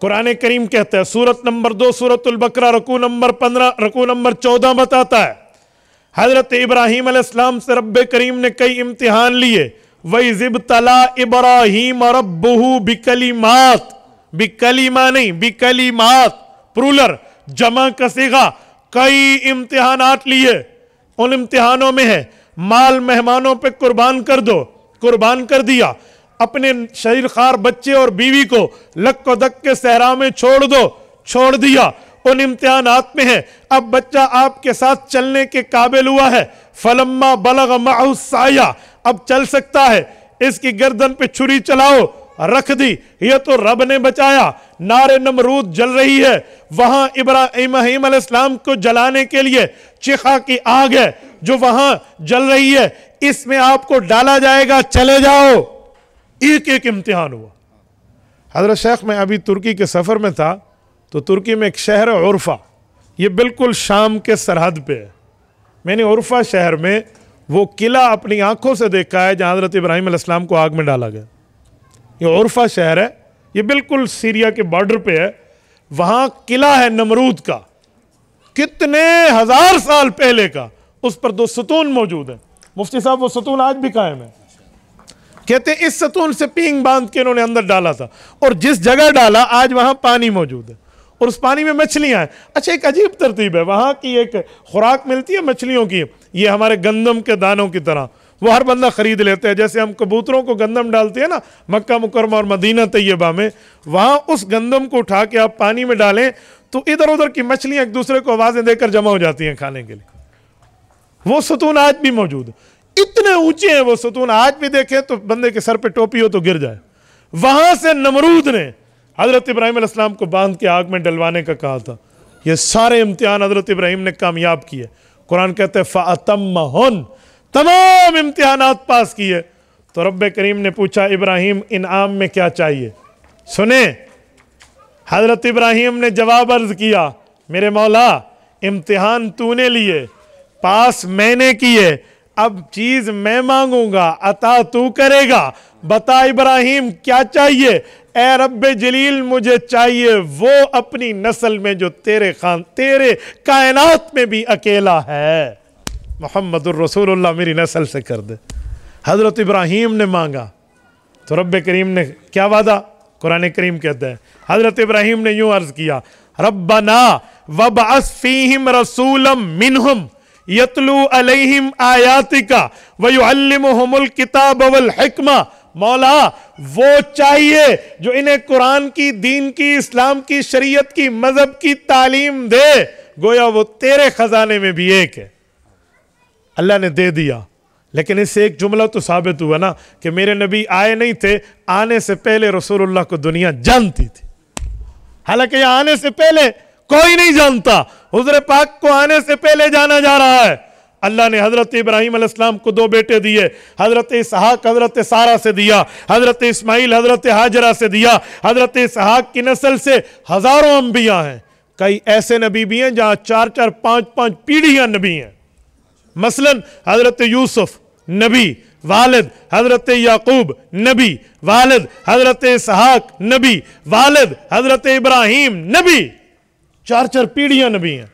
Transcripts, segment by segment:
कुरान करीम कहता है सूरत नंबर दो सूरत बकरा रकू नंबर पंद्रह रकू नंबर चौदह बताता है हजरत इब्राहिम अलैहिस्सलाम से रब करीम ने कई इम्तिहान लिए वही जिब तला इब्राहिम बिकली मात बिकली मा नहीं बिकली मात प्रूलर जमा कसेगा कई इम्तिहान लिए उन इम्तिहानों में है माल मेहमानों पे कुर्बान कर दो कुर्बान कर दिया अपने शरीर खार बच्चे और बीवी को लक को दक के सहरा में छोड़ दो छोड़ दिया उन इम्तिहान आप में है अब बच्चा आपके साथ चलने के काबिल हुआ है फलम्मा बलग माउसाया अब चल सकता है इसकी गर्दन पे छुरी चलाओ रख दी ये तो रब ने बचाया नारे नमरूद जल रही है वहां इब्राहिम इस्लाम को जलाने के लिए चिखा की आग है जो वहां जल रही है इसमें आपको डाला जाएगा चले जाओ एक एक इम्तहान हुआ हजरत शेख में अभी तुर्की के सफ़र में था तो तुर्की में एक शहर है उर्फ़ा ये बिल्कुल शाम के सरहद पे है मैंने उर्फ़ा शहर में वो किला अपनी आंखों से देखा है जहाँ हज़रत इब्राहिम को आग में डाला गया ये उर्फ़ा शहर है ये बिल्कुल सीरिया के बॉर्डर पे है वहाँ किला है नमरूद का कितने हज़ार साल पहले का उस पर दो सतून मौजूद हैं मुफ्ती साहब वो सतून आज भी कायम है कहते हैं इस सतून से पींग बांध के इन्होंने अंदर डाला था और जिस जगह डाला आज वहां पानी मौजूद है और उस पानी में मछलियां हैं अच्छा एक अजीब तरतीब है वहां की एक खुराक मिलती है मछलियों की ये हमारे गंदम के दानों की तरह वो हर बंदा ख़रीद लेते हैं जैसे हम कबूतरों को गंदम डालते हैं ना मक्का मुकरमा और मदीना तय्यबा में वहां उस गंदम को उठा के आप पानी में डालें तो इधर उधर की मछलियां एक दूसरे को आवाज़ें देकर जमा हो जाती हैं खाने के लिए वो सतून आज भी मौजूद इतने ऊंचे हैं वो सतून आज भी देखें तो बंदे के सर पे टोपी हो तो गिर जाए वहां से नमरूद ने हजरत इब्राहिम इस्लाम को बांध के आग में डलवाने का कहा था ये सारे इम्तिहान हजरत इब्राहिम ने कामयाब किए कुरान कहते हैं फ़ातम तमाम इम्तिहान पास किए तो रब करीम ने पूछा इब्राहिम इनाम में क्या चाहिए सुने हजरत इब्राहिम ने जवाब अर्ज किया मेरे मौला इम्तिहान तूने लिए पास मैंने किए अब चीज मैं मांगूंगा अता तू करेगा बता इब्राहिम क्या चाहिए ए रब जलील मुझे चाहिए वो अपनी नस्ल में जो तेरे खान तेरे कायनात में भी अकेला है मोहम्मद रसूलुल्लाह मेरी नस्ल से कर दे हज़रत इब्राहिम ने मांगा तो रब करीम ने क्या वादा कुरान करीम कहते हैं हज़रत इब्राहिम ने यूँ अर्ज़ किया ना वब असफीम रसूलम मिनहम यतलू अलहिम आयातिका वयुअल्लिमहुमुल किताब वल हिकमा मौला वो चाहिए जो इन्हें कुरान की दीन की इस्लाम की शरीयत की मजहब की तालीम दे गोया वो तेरे खजाने में भी एक है अल्लाह ने दे दिया लेकिन इससे एक जुमला तो साबित हुआ ना कि मेरे नबी आए नहीं थे आने से पहले रसूलुल्लाह को दुनिया जानती थी हालांकि आने से पहले कोई नहीं जानता हजर पाक को आने से पहले जाना जा रहा है अल्लाह ने हज़रत इब्राहिम अलैहिस्सलाम को दो बेटे दिए हज़रत इसहाक हज़रत सारा से दिया हज़रत इस्माइल हज़रत हाजरा से दिया हज़रत इसहाक की नस्ल से हज़ारों अम्बिया हैं कई ऐसे नबी भी हैं जहाँ चार चार पाँच पाँच पीढ़ियाँ नबी हैं मसलन हज़रत यूसुफ नबी वालद हज़रत याकूब नबी वालद हज़रत इसहाक नबी वालद हज़रत इब्राहिम नबी चार चार पीढ़ियां नबी हैं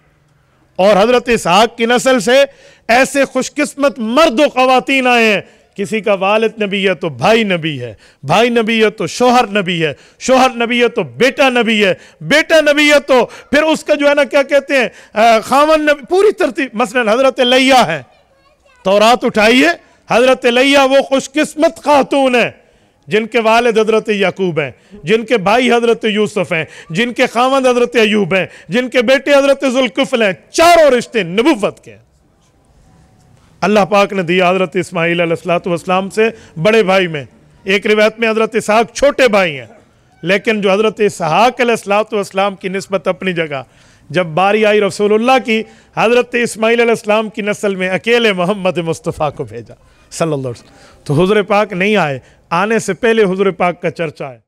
और हजरत इसहाक की नस्ल से ऐसे खुशकिस्मत मर्द व खातन आए हैं किसी का वालद नबी है तो भाई नबी है भाई नबी है तो शोहर नबी है शोहर नबी है तो बेटा नबी है बेटा नबी है तो फिर उसका जो है ना क्या कहते हैं खामन नबी पूरी तरती मसलन हजरत लैया है तो रात उठाइए हजरत लैया वो खुशकस्मत खातून है जिनके वालद हजरत याकूब हैं जिनके भाई हजरत यूसुफ हैं जिनके खामद हजरत अयूब हैं जिनके बेटे हजरत जुल्कुफल हैं चारों रिश्ते नबूवत के अल्लाह पाक ने दिया हजरत इसमाईल सलाम से बड़े भाई में एक रिवायत में हजरत इसहाक छोटे भाई हैं लेकिन जो हजरत इसहाक इसहाक़लाम की नस्बत अपनी जगह जब बारी आई रसूलुल्लाह की हजरत इसमाईलाम की नस्ल में अकेले मोहम्मद मुस्तफ़ा को भेजा सल्ला तो हजर पाक नहीं आए आने से पहले हजूर पाक का चर्चा है